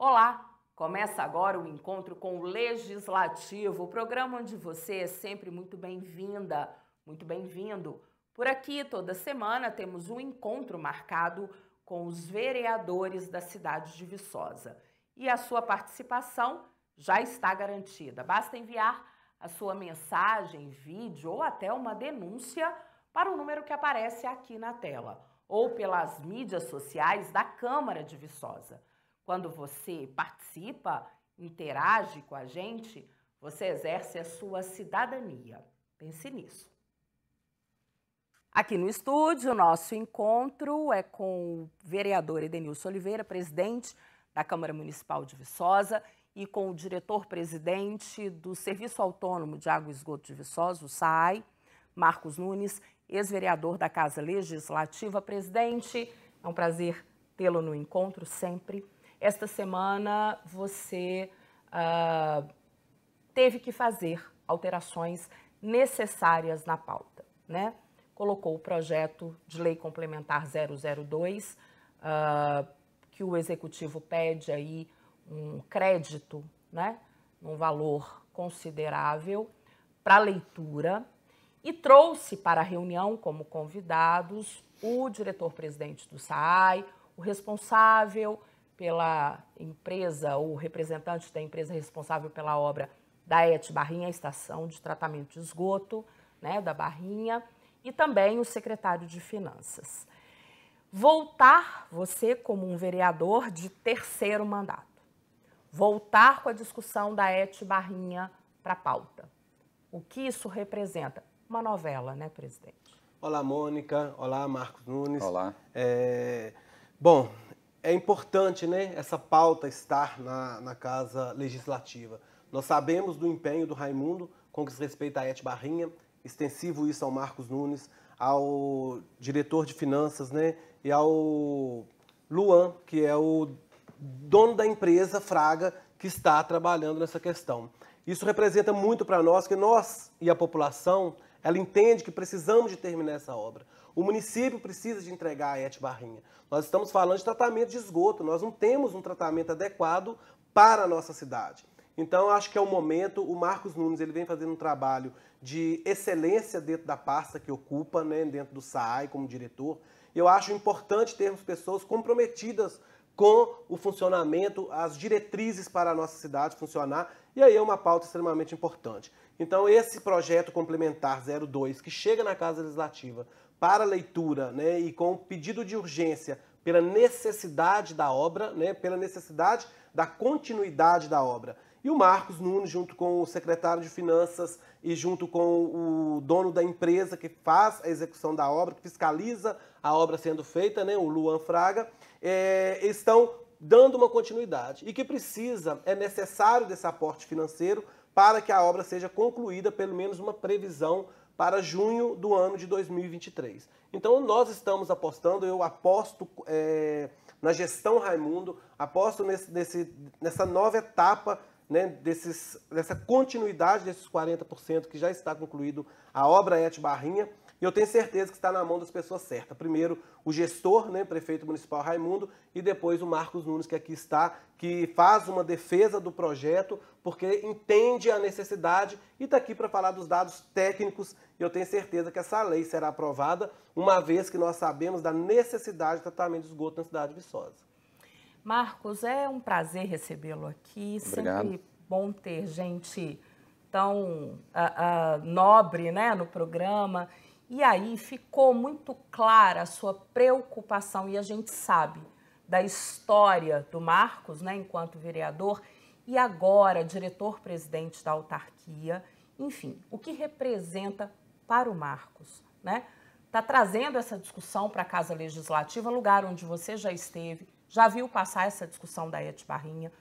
Olá! Começa agora o encontro com o Legislativo, o programa onde você é sempre muito bem-vinda, muito bem-vindo. Por aqui, toda semana, temos um encontro marcado com os vereadores da cidade de Viçosa. E a sua participação já está garantida. Basta enviar a sua mensagem, vídeo ou até uma denúncia para o número que aparece aqui na tela ou pelas mídias sociais da Câmara de Viçosa. Quando você participa, interage com a gente, você exerce a sua cidadania. Pense nisso. Aqui no estúdio, nosso encontro é com o vereador Edenilson Oliveira, presidente da Câmara Municipal de Viçosa, e com o diretor-presidente do Serviço Autônomo de Água e Esgoto de Viçosa, o SAI, Marcos Nunes, ex-vereador da Casa Legislativa. Presidente, é um prazer tê-lo no encontro sempre esta semana você uh, teve que fazer alterações necessárias na pauta, né? Colocou o projeto de lei complementar 002, uh, ah, que o executivo pede aí um crédito, né? um valor considerável para leitura e trouxe para a reunião como convidados o diretor-presidente do SAI, o responsável pela empresa ou representante da empresa responsável pela obra da ET Barrinha, estação de tratamento de esgoto, né, da Barrinha, e também o secretário de Finanças. Voltar, você como um vereador de terceiro mandato, voltar com a discussão da ET Barrinha para a pauta. O que isso representa? Uma novela, né, presidente? Olá, Mônica. Olá, Marcos Nunes. Olá. É... Bom, é importante né, essa pauta estar na, na Casa Legislativa. Nós sabemos do empenho do Raimundo com que se respeita a Et Barrinha, extensivo isso ao Marcos Nunes, ao diretor de finanças né, e ao Luan, que é o dono da empresa Fraga, que está trabalhando nessa questão. Isso representa muito para nós, que nós e a população, ela entende que precisamos de terminar essa obra. O município precisa de entregar a ET Barrinha. Nós estamos falando de tratamento de esgoto, nós não temos um tratamento adequado para a nossa cidade. Então, acho que é o momento, o Marcos Nunes ele vem fazendo um trabalho de excelência dentro da pasta que ocupa, né, dentro do SAAI como diretor. Eu acho importante termos pessoas comprometidas com o funcionamento, as diretrizes para a nossa cidade funcionar, e aí é uma pauta extremamente importante. Então, esse projeto complementar 02, que chega na Casa Legislativa para leitura né, e com pedido de urgência pela necessidade da obra, né, pela necessidade da continuidade da obra. E o Marcos Nunes, junto com o secretário de Finanças e junto com o dono da empresa que faz a execução da obra, que fiscaliza a obra sendo feita, né, o Luan Fraga, é, estão dando uma continuidade. E que precisa, é necessário desse aporte financeiro para que a obra seja concluída, pelo menos uma previsão para junho do ano de 2023. Então nós estamos apostando, eu aposto é, na gestão Raimundo, aposto nesse, nesse, nessa nova etapa, né, desses, dessa continuidade desses 40% que já está concluído a obra Et Barrinha e eu tenho certeza que está na mão das pessoas certas. Primeiro, o gestor, né, prefeito municipal Raimundo, e depois o Marcos Nunes, que aqui está, que faz uma defesa do projeto, porque entende a necessidade e está aqui para falar dos dados técnicos. E eu tenho certeza que essa lei será aprovada, uma vez que nós sabemos da necessidade de tratamento de esgoto na cidade de Viçosa. Marcos, é um prazer recebê-lo aqui. Obrigado. Sempre bom ter gente tão uh, uh, nobre né, no programa. E aí ficou muito clara a sua preocupação, e a gente sabe da história do Marcos, né, enquanto vereador, e agora diretor-presidente da autarquia. Enfim, o que representa para o Marcos, né? Está trazendo essa discussão para a Casa Legislativa, lugar onde você já esteve, já viu passar essa discussão da Et Barrinha.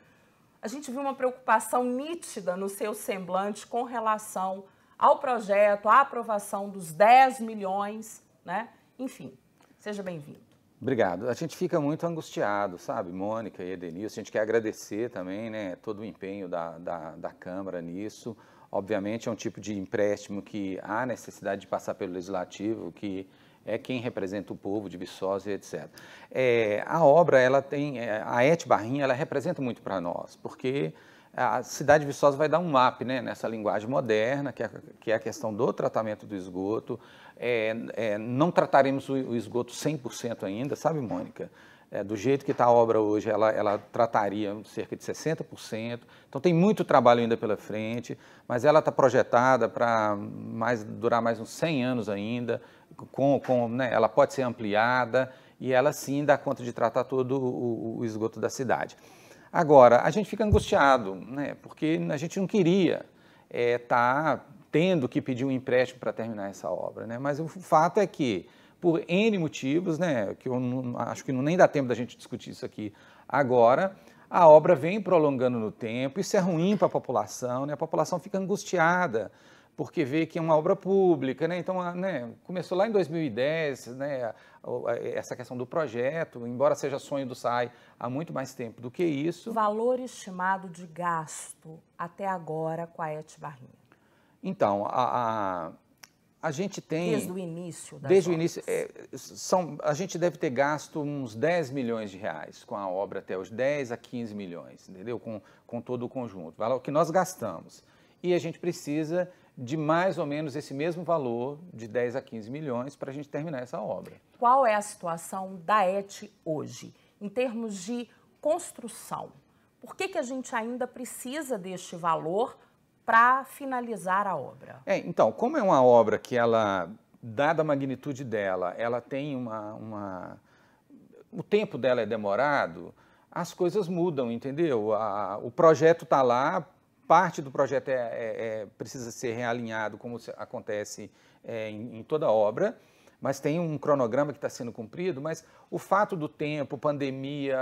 A gente viu uma preocupação nítida no seu semblante com relação ao projeto, à aprovação dos 10 milhões, né? Enfim, seja bem-vindo. Obrigado. A gente fica muito angustiado, sabe, Mônica e Edenilson. A gente quer agradecer também né, todo o empenho da, da, da Câmara nisso. Obviamente, é um tipo de empréstimo que há necessidade de passar pelo Legislativo, que é quem representa o povo de Viçosa e etc. É, a obra, ela tem, é, a Et Barrinha, ela representa muito para nós, porque a cidade de Viçosa vai dar um MAP, né, nessa linguagem moderna, que é, que é a questão do tratamento do esgoto. É, é, não trataremos o, o esgoto 100% ainda, sabe, Mônica? É, do jeito que está a obra hoje, ela, ela trataria cerca de 60%. Então, tem muito trabalho ainda pela frente, mas ela está projetada para mais, durar mais uns 100 anos ainda. Com, com, né, ela pode ser ampliada e ela sim dá conta de tratar todo o, o esgoto da cidade. Agora, a gente fica angustiado, né? porque a gente não queria estar eh, é, tá tendo que pedir um empréstimo para terminar essa obra. Né? Mas o fato é que, por N motivos, né, que eu não, acho que não, nem dá tempo da gente discutir isso aqui agora, a obra vem prolongando no tempo, isso é ruim para a população, né? a população fica angustiada porque vê que é uma obra pública, né? Então, né, começou lá em 2010, né, essa questão do projeto, embora seja sonho do SAI há muito mais tempo do que isso. Valor estimado de gasto até agora com é, a Barrinha. Então, a, a, a, gente tem... Desde o início das Desde obras. o início, é, são, a gente deve ter gasto uns 10 milhões de reais com a obra até os 10 a 15 milhões, entendeu? Com, com todo o conjunto, o que nós gastamos. E a gente precisa de mais ou menos esse mesmo valor, de 10 a 15 milhões, para a gente terminar essa obra. Qual é a situação da ET hoje, em termos de construção? Por que, que a gente ainda precisa deste valor para finalizar a obra? É, então, como é uma obra que ela, dada a magnitude dela, ela tem uma, uma... o tempo dela é demorado, as coisas mudam, entendeu? A, o projeto está lá parte do projeto é, é, é precisa ser realinhado, como acontece é, em, em toda obra, mas tem um cronograma que está sendo cumprido, mas o fato do tempo, pandemia,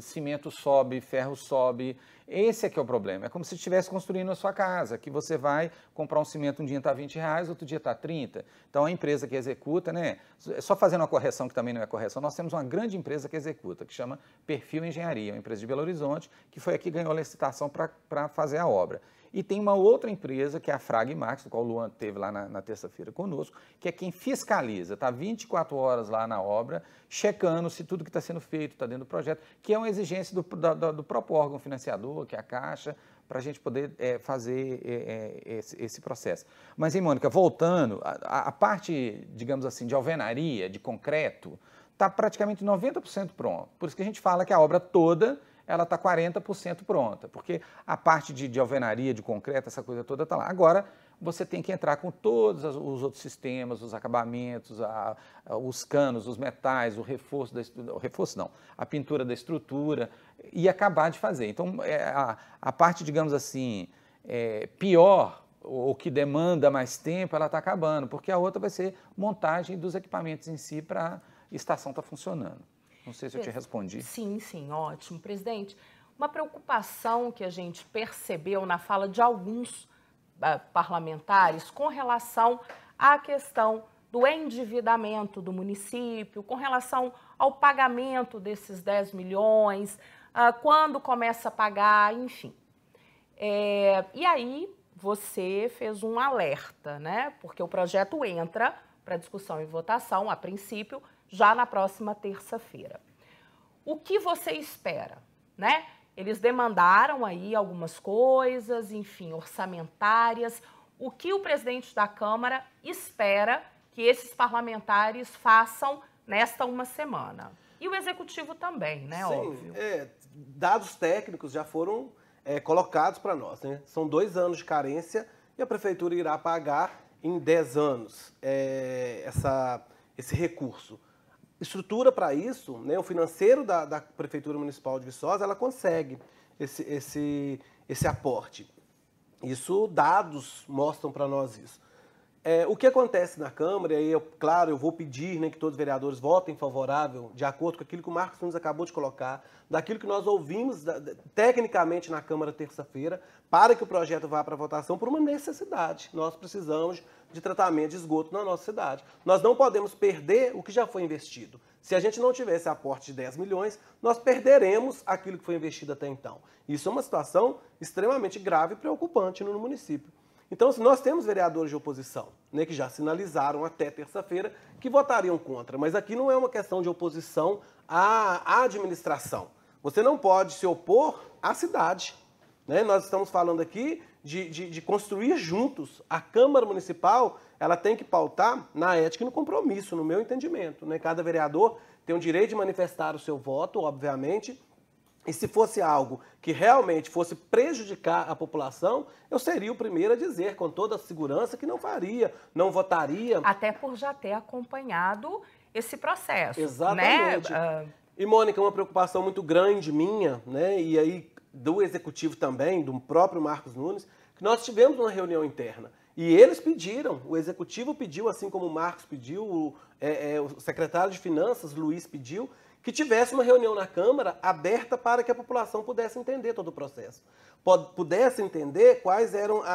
cimento sobe, ferro sobe, esse é que é o problema. É como se estivesse construindo a sua casa, que você vai comprar um cimento, um dia está 20 reais, outro dia está 30. Então a empresa que executa, né? É só fazendo uma correção que também não é correção, nós temos uma grande empresa que executa, que chama Perfil Engenharia, uma empresa de Belo Horizonte, que foi aqui que ganhou a licitação para fazer a obra. E tem uma outra empresa, que é a Fragmax, do qual o Luan teve lá na, na terça-feira conosco, que é quem fiscaliza, está 24 horas lá na obra, checando se tudo que está sendo feito está dentro do projeto, que é uma exigência do, do próprio órgão financiador, que é a Caixa, para a gente poder é, fazer é, é, esse, esse, processo. Mas, hein, Mônica, voltando, a, a parte, digamos assim, de alvenaria, de concreto, está praticamente 90% pronto. Por isso que a gente fala que a obra toda ela está 40% pronta, porque a parte de, de alvenaria, de concreto, essa coisa toda está lá. Agora, você tem que entrar com todos os outros sistemas, os acabamentos, a, a, os canos, os metais, o reforço da o reforço não, a pintura da estrutura e acabar de fazer. Então, é, a, a, parte, digamos assim, é, pior ou que demanda mais tempo, ela está acabando, porque a outra vai ser montagem dos equipamentos em si para a estação estar tá funcionando. Não sei se eu te respondi. Sim, sim, ótimo, presidente. Uma preocupação que a gente percebeu na fala de alguns uh, parlamentares com relação à questão do endividamento do município, com relação ao pagamento desses 10 milhões, uh, quando começa a pagar, enfim. É, e aí você fez um alerta, né? Porque o projeto entra para discussão e votação, a princípio, já na próxima terça-feira. O que você espera, né? Eles demandaram aí algumas coisas, enfim, orçamentárias. O que o presidente da Câmara espera que esses parlamentares façam nesta uma semana? E o executivo também, né? Sim, óbvio. É, dados técnicos já foram é, colocados para nós, né? São dois anos de carência e a prefeitura irá pagar em 10 anos é, essa, esse recurso estrutura para isso, né, o financeiro da, da, Prefeitura Municipal de Viçosa, ela consegue esse, esse, esse aporte. Isso, dados mostram para nós isso. É, o que acontece na Câmara, e eu, claro, eu vou pedir né, que todos os vereadores votem favorável, de acordo com aquilo que o Marcos Nunes acabou de colocar, daquilo que nós ouvimos da, tecnicamente na Câmara terça-feira, para que o projeto vá para votação por uma necessidade. Nós precisamos de tratamento de esgoto na nossa cidade. Nós não podemos perder o que já foi investido. Se a gente não tivesse aporte de 10 milhões, nós perderemos aquilo que foi investido até então. Isso é uma situação extremamente grave e preocupante no município. Então, nós temos vereadores de oposição, né, que já sinalizaram até terça-feira que votariam contra, mas aqui não é uma questão de oposição à administração. Você não pode se opor à cidade. Né? Nós estamos falando aqui de, de, de, construir juntos. A Câmara Municipal ela tem que pautar na ética e no compromisso, no meu entendimento. Né? Cada vereador tem o direito de manifestar o seu voto, obviamente, e se fosse algo que realmente fosse prejudicar a população, eu seria o primeiro a dizer com toda a segurança que não faria, não votaria. Até por já ter acompanhado esse processo. Exatamente. Né? E, Mônica, uma preocupação muito grande minha, né? E aí do executivo também, do próprio Marcos Nunes, que nós tivemos uma reunião interna. E eles pediram, o executivo pediu, assim como o Marcos pediu, o, é, é, o secretário de Finanças, Luiz, pediu, que tivesse uma reunião na Câmara aberta para que a população pudesse entender todo o processo, pudesse entender quais eram a,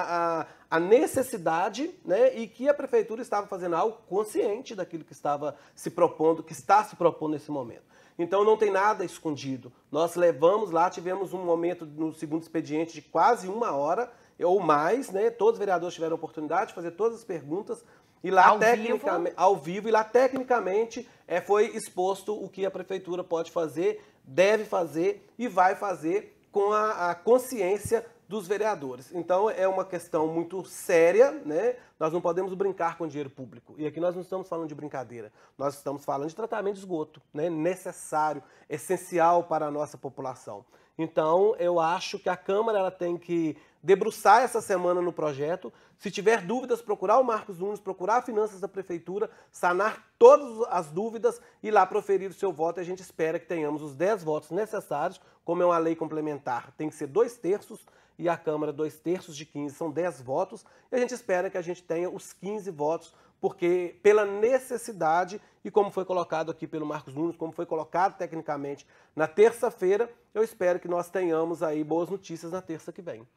a, a necessidade né, e que a Prefeitura estava fazendo algo consciente daquilo que estava se propondo, que está se propondo nesse momento. Então não tem nada escondido. Nós levamos lá, tivemos um momento no segundo expediente de quase uma hora ou mais, né? Todos os vereadores tiveram oportunidade de fazer todas as perguntas e lá ao tecnicamente, vivo. ao vivo e lá tecnicamente é, foi exposto o que a prefeitura pode fazer, deve fazer e vai fazer com a, a consciência dos vereadores. Então é uma questão muito séria, né? Nós não podemos brincar com dinheiro público. E aqui nós não estamos falando de brincadeira. Nós estamos falando de tratamento de esgoto, né? Necessário, essencial para a nossa população. Então eu acho que a Câmara ela tem que debruçar essa semana no projeto. Se tiver dúvidas, procurar o Marcos Nunes, procurar a Finanças da Prefeitura, sanar todas as dúvidas e lá proferir o seu voto. A gente espera que tenhamos os 10 votos necessários, como é uma lei complementar, tem que ser dois terços e a Câmara dois terços de 15, são 10 votos, e a gente espera que a gente tenha os 15 votos, porque pela necessidade, e como foi colocado aqui pelo Marcos Nunes, como foi colocado tecnicamente na terça-feira, eu espero que nós tenhamos aí boas notícias na terça que vem.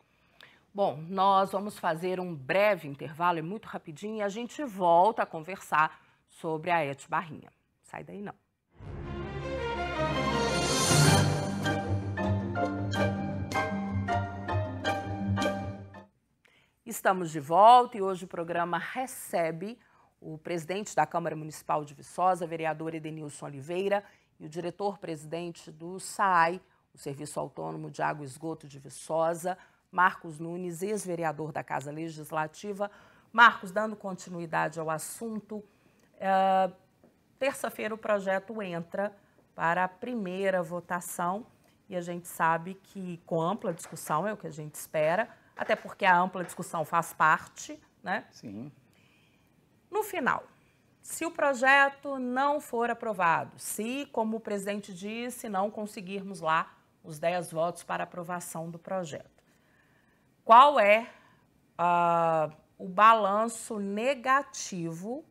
Bom, nós vamos fazer um breve intervalo, é muito rapidinho, e a gente volta a conversar sobre a Et Barrinha. Sai daí não. Estamos de volta e hoje o programa recebe o presidente da Câmara Municipal de Viçosa, vereador Edenilson Oliveira, e o diretor-presidente do SAAI, o Serviço Autônomo de Água e Esgoto de Viçosa, Marcos Nunes, ex-vereador da Casa Legislativa. Marcos, dando continuidade ao assunto, eh, terça-feira o projeto entra para a primeira votação e a gente sabe que com ampla discussão é o que a gente espera, até porque a ampla discussão faz parte, né? Sim. No final, se o projeto não for aprovado, se, como o presidente disse, não conseguirmos lá os 10 votos para aprovação do projeto, qual é uh, o balanço negativo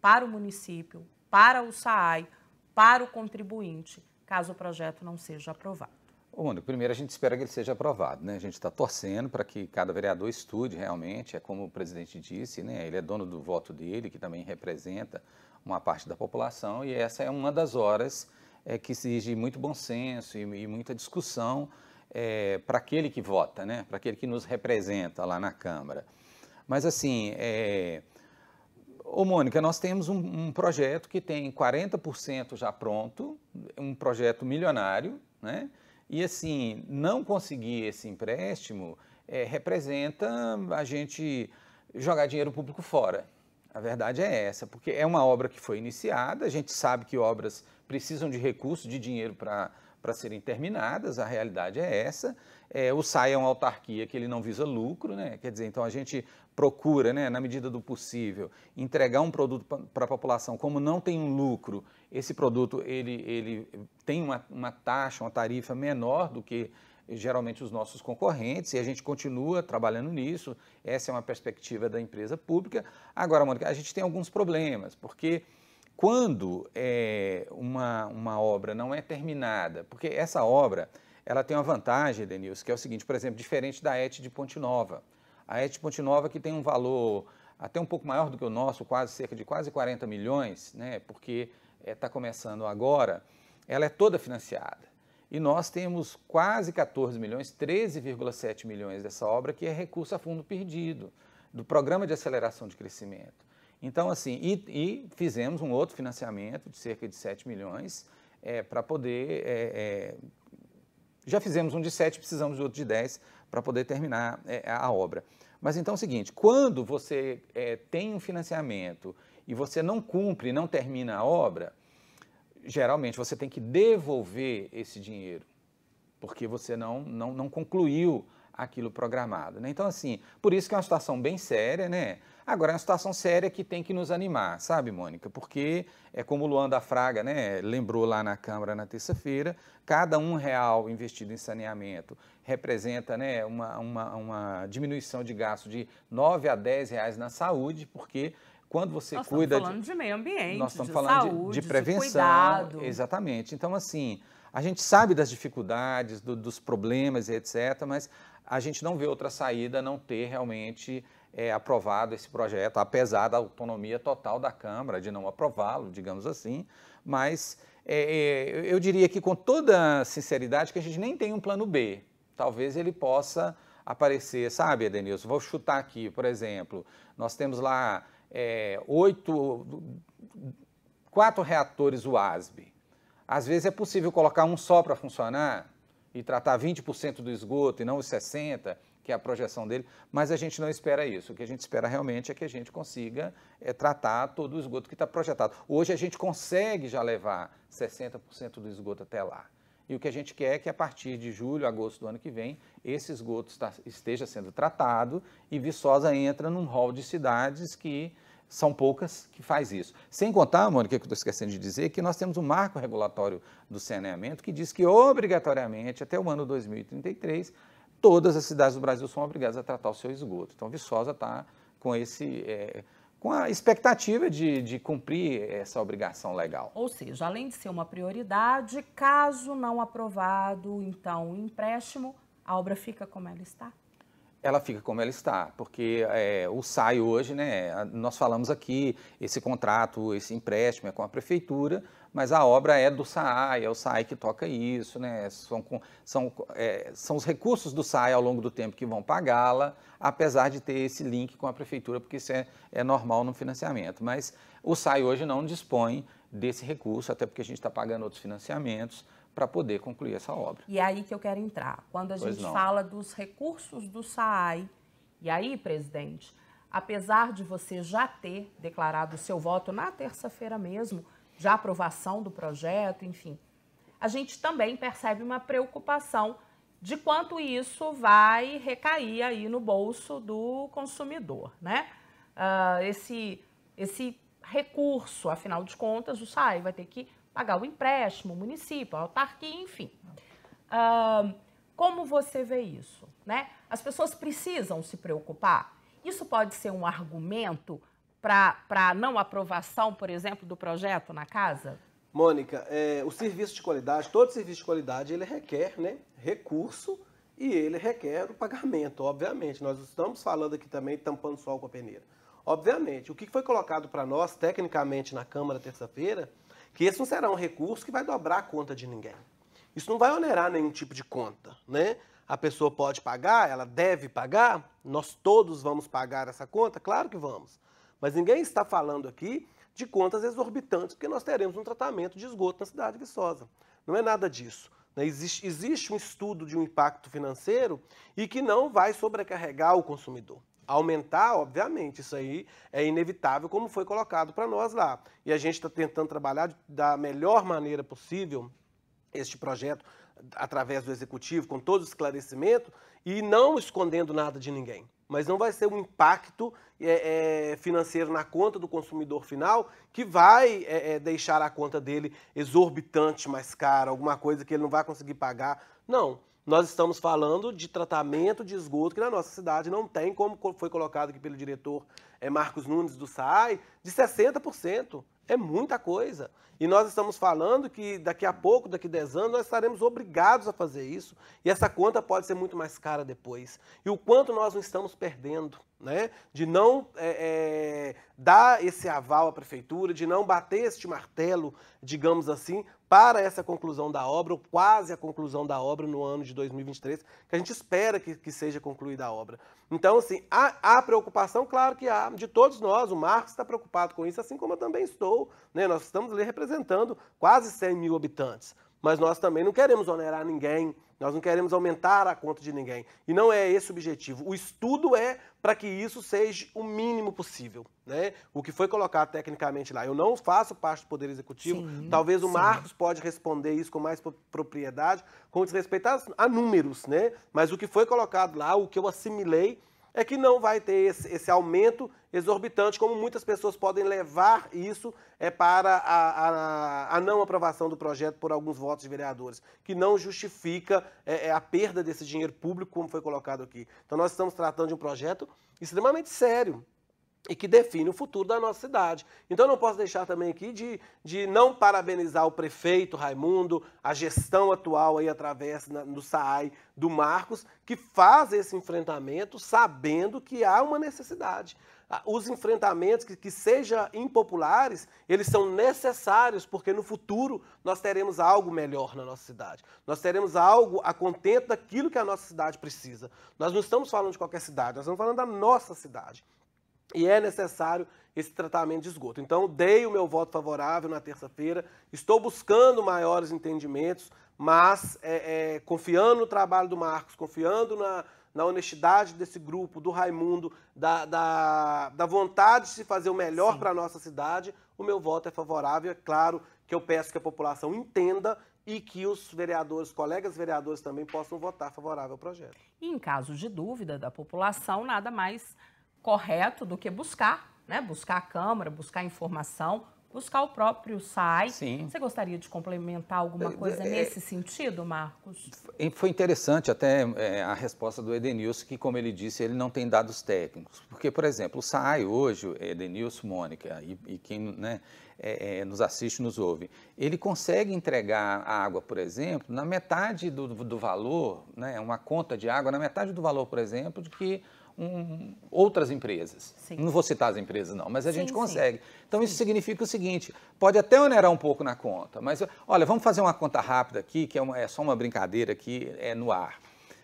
para o município, para o SAAI, para o contribuinte, caso o projeto não seja aprovado? Ô, Mônica, primeiro a gente espera que ele seja aprovado, né? A gente está torcendo para que cada vereador estude realmente, é como o presidente disse, né? Ele é dono do voto dele, que também representa uma parte da população, e essa é uma das horas é, que exige muito bom senso e, e muita discussão é, para aquele que vota, né? para aquele que nos representa lá na Câmara. Mas assim, é... ô Mônica, nós temos um, um projeto que tem 40% já pronto, um projeto milionário, né? E assim, não conseguir esse empréstimo é, representa a gente jogar dinheiro público fora. A verdade é essa, porque é uma obra que foi iniciada, a gente sabe que obras precisam de recursos, de dinheiro para para serem terminadas, a realidade é essa. É, o SAI é uma autarquia que ele não visa lucro, né? quer dizer, então a gente procura, né, na medida do possível, entregar um produto para a população como não tem um lucro, esse produto ele, ele tem uma, uma taxa, uma tarifa menor do que geralmente os nossos concorrentes, e a gente continua trabalhando nisso, essa é uma perspectiva da empresa pública. Agora, Mônica, a gente tem alguns problemas, porque quando é, uma, uma obra não é terminada, porque essa obra ela tem uma vantagem, Denilson, que é o seguinte, por exemplo, diferente da ET de Ponte Nova. A ET de Ponte Nova que tem um valor até um pouco maior do que o nosso, quase cerca de quase 40 milhões, né, porque está eh, é, começando agora, ela é toda financiada. E nós temos quase 14 milhões, 13,7 milhões dessa obra que é recurso a fundo perdido, do Programa de Aceleração de Crescimento. Então, assim, e, e fizemos um outro financiamento de cerca de 7 milhões é, para poder. É, é, já fizemos um de 7, precisamos de outro de 10 para poder terminar é, a obra. Mas então é o seguinte: quando você é, tem um financiamento e você não cumpre, não termina a obra, geralmente você tem que devolver esse dinheiro, porque você não, não, não concluiu aquilo programado. Né? Então, assim, por isso que é uma situação bem séria, né? Agora, é uma situação séria que tem que nos animar, sabe, Mônica? Porque, é como Luanda Fraga né, lembrou lá na Câmara na terça-feira, cada um real investido em saneamento representa né, uma, uma, uma diminuição de gasto de 9 a 10 reais na saúde, porque quando você nós cuida. Estamos falando de, de meio ambiente, nós estamos de falando saúde, de, de prevenção. De exatamente. Então, assim, a gente sabe das dificuldades, do, dos problemas e etc., mas a gente não vê outra saída não ter realmente é, aprovado esse projeto, apesar da autonomia total da Câmara de não aprová-lo, digamos assim, mas é, é eu diria que com toda sinceridade que a gente nem tem um plano B. Talvez ele possa aparecer, sabe, Edenilson? Vou chutar aqui, por exemplo, nós temos lá é, oito, quatro reatores UASB. Às vezes é possível colocar um só para funcionar e tratar 20% do esgoto e não os 60% que é a projeção dele, mas a gente não espera isso. O que a gente espera realmente é que a gente consiga é, tratar todo o esgoto que está projetado. Hoje a gente consegue já levar 60% do esgoto até lá. E o que a gente quer é que a partir de julho, agosto do ano que vem, esse esgoto está, esteja sendo tratado e Viçosa entra num rol de cidades que são poucas que faz isso. Sem contar, Mônica, que eu estou esquecendo de dizer, que nós temos um marco regulatório do saneamento que diz que obrigatoriamente, até o ano 2033, todas as cidades do Brasil são obrigadas a tratar o seu esgoto. Então, Viçosa está com esse. É, com a expectativa de, de cumprir essa obrigação legal. Ou seja, além de ser uma prioridade, caso não aprovado, então, o empréstimo, a obra fica como ela está? ela fica como ela está, porque é, o SAI hoje, né, nós falamos aqui, esse contrato, esse empréstimo é com a prefeitura, mas a obra é do SAI, é o SAI que toca isso, né, são, são, é, são os recursos do SAI ao longo do tempo que vão pagá-la, apesar de ter esse link com a prefeitura, porque isso é, é normal no financiamento. Mas o SAI hoje não dispõe desse recurso, até porque a gente está pagando outros financiamentos, para poder concluir essa obra. E é aí que eu quero entrar. Quando a pois gente não. fala dos recursos do SAAI, e aí, presidente, apesar de você já ter declarado o seu voto na terça-feira mesmo, já aprovação do projeto, enfim, a gente também percebe uma preocupação de quanto isso vai recair aí no bolso do consumidor, né? Uh, esse, esse recurso, afinal de contas, o Saai vai ter que pagar o empréstimo, o município, a autarquia, enfim. como você vê isso? Né? As pessoas precisam se preocupar. Isso pode ser um argumento para não aprovação, por exemplo, do projeto na casa? Mônica, é, o serviço de qualidade, todo serviço de qualidade, ele requer né, recurso e ele requer o pagamento, obviamente. Nós estamos falando aqui também tampando sol com a peneira. Obviamente, o que foi colocado para nós, tecnicamente, na Câmara terça-feira, que esse não será um recurso que vai dobrar a conta de ninguém. Isso não vai onerar nenhum tipo de conta, né? A pessoa pode pagar, ela deve pagar, nós todos vamos pagar essa conta? Claro que vamos. Mas ninguém está falando aqui de contas exorbitantes, porque nós teremos um tratamento de esgoto na cidade de Viçosa. Não é nada disso. Né? Existe, existe um estudo de um impacto financeiro e que não vai sobrecarregar o consumidor aumentar, obviamente, isso aí é inevitável, como foi colocado para nós lá. E a gente está tentando trabalhar da melhor maneira possível este projeto através do executivo, com todo o esclarecimento e não escondendo nada de ninguém. Mas não vai ser um impacto é, é, financeiro na conta do consumidor final que vai é, é deixar a conta dele exorbitante mais cara, alguma coisa que ele não vai conseguir pagar. Não nós estamos falando de tratamento de esgoto que na nossa cidade não tem, como foi colocado aqui pelo diretor é, Marcos Nunes do SAI, de 60%. É muita coisa. E nós estamos falando que daqui a pouco, daqui a 10 anos, nós estaremos obrigados a fazer isso. E essa conta pode ser muito mais cara depois. E o quanto nós não estamos perdendo, né? De não é, é, dar esse aval à prefeitura, de não bater este martelo, digamos assim, para essa conclusão da obra, ou quase a conclusão da obra no ano de 2023, que a gente espera que, que seja concluída a obra. Então, assim, há, há, preocupação, claro que há, de todos nós, o Marcos está preocupado com isso, assim como eu também estou. Né? Nós estamos ali representando quase 100 mil habitantes mas nós também não queremos onerar ninguém, nós não queremos aumentar a conta de ninguém. E não é esse o objetivo. O estudo é para que isso seja o mínimo possível. Né? O que foi colocado tecnicamente lá. Eu não faço parte do Poder Executivo. Sim, Talvez o Marcos pode responder isso com mais propriedade, com respeito a, a números, né? Mas o que foi colocado lá, o que eu assimilei, é que não vai ter esse, esse aumento exorbitante, como muitas pessoas podem levar isso é, para a, a, a não aprovação do projeto por alguns votos de vereadores, que não justifica é, é a perda desse dinheiro público, como foi colocado aqui. Então, nós estamos tratando de um projeto extremamente sério, e que define o futuro da nossa cidade. Então não posso deixar também aqui de, de não parabenizar o prefeito Raimundo, a gestão atual aí através na, do SAAI, do Marcos, que faz esse enfrentamento sabendo que há uma necessidade. Os enfrentamentos que, que sejam impopulares, eles são necessários, porque no futuro nós teremos algo melhor na nossa cidade. Nós teremos algo a contento daquilo que a nossa cidade precisa. Nós não estamos falando de qualquer cidade, nós estamos falando da nossa cidade e é necessário esse tratamento de esgoto. Então, dei o meu voto favorável na terça-feira, estou buscando maiores entendimentos, mas é, é, confiando no trabalho do Marcos, confiando na, na honestidade desse grupo, do Raimundo, da, da, da vontade de se fazer o melhor para a nossa cidade, o meu voto é favorável. É claro que eu peço que a população entenda e que os vereadores, colegas vereadores também possam votar favorável ao projeto. E em caso de dúvida da população, nada mais correto do que buscar, né? Buscar a Câmara, buscar a informação, buscar o próprio SAI. Sim. Você gostaria de complementar alguma é, coisa é, nesse sentido, Marcos? Foi interessante até é, a resposta do Edenilson, que, como ele disse, ele não tem dados técnicos. Porque, por exemplo, o SAI hoje, Edenilson, Mônica e, e quem né, é, é, nos assiste, nos ouve, ele consegue entregar água, por exemplo, na metade do, do valor, né, uma conta de água, na metade do valor, por exemplo, de que um, outras empresas. Sim. Não vou citar as empresas, não, mas a sim, gente consegue. Sim. Então, isso significa o seguinte: pode até onerar um pouco na conta, mas olha, vamos fazer uma conta rápida aqui, que é, uma, é só uma brincadeira aqui é no ar.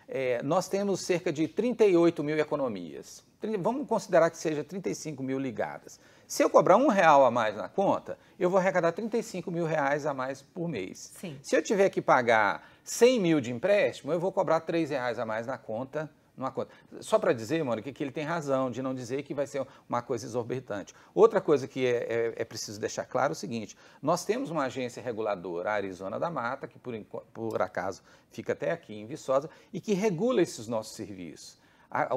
É, nós temos cerca de 38 mil economias. Vamos considerar que seja 35 mil ligadas. Se eu cobrar um real a mais na conta, eu vou arrecadar 35 mil reais a mais por mês. Sim. Se eu tiver que pagar 100 mil de empréstimo, eu vou cobrar 3 reais a mais na conta conta. Só para dizer, Mônica, que ele tem razão de não dizer que vai ser uma coisa exorbitante. Outra coisa que é, é, é preciso deixar claro é o seguinte: nós temos uma agência reguladora, a Arizona da Mata, que por, por acaso fica até aqui em Viçosa, e que regula esses nossos serviços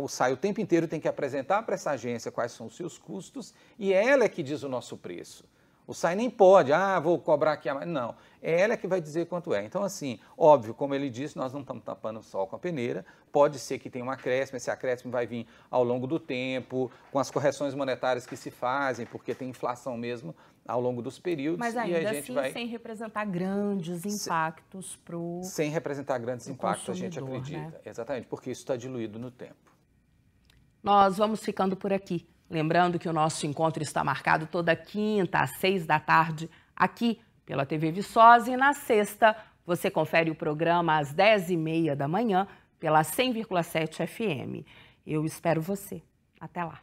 o SAI o tempo inteiro tem que apresentar para essa agência quais são os seus custos e ela é que diz o nosso preço. O SAI nem pode, ah, vou cobrar aqui a mais. Não, é ela que vai dizer quanto é. Então, assim, óbvio, como ele disse, nós não estamos tapando o sol com a peneira. Pode ser que tenha um acréscimo, esse acréscimo vai vir ao longo do tempo, com as correções monetárias que se fazem, porque tem inflação mesmo ao longo dos períodos. Mas ainda assim, vai... sem representar grandes impactos para o. Sem representar grandes impactos, a gente né? acredita. Né? Exatamente, porque isso está diluído no tempo. Nós vamos ficando por aqui. Lembrando que o nosso encontro está marcado toda quinta, às seis da tarde, aqui pela TV Viçosa. E na sexta, você confere o programa às dez e meia da manhã pela 100,7 FM. Eu espero você. Até lá.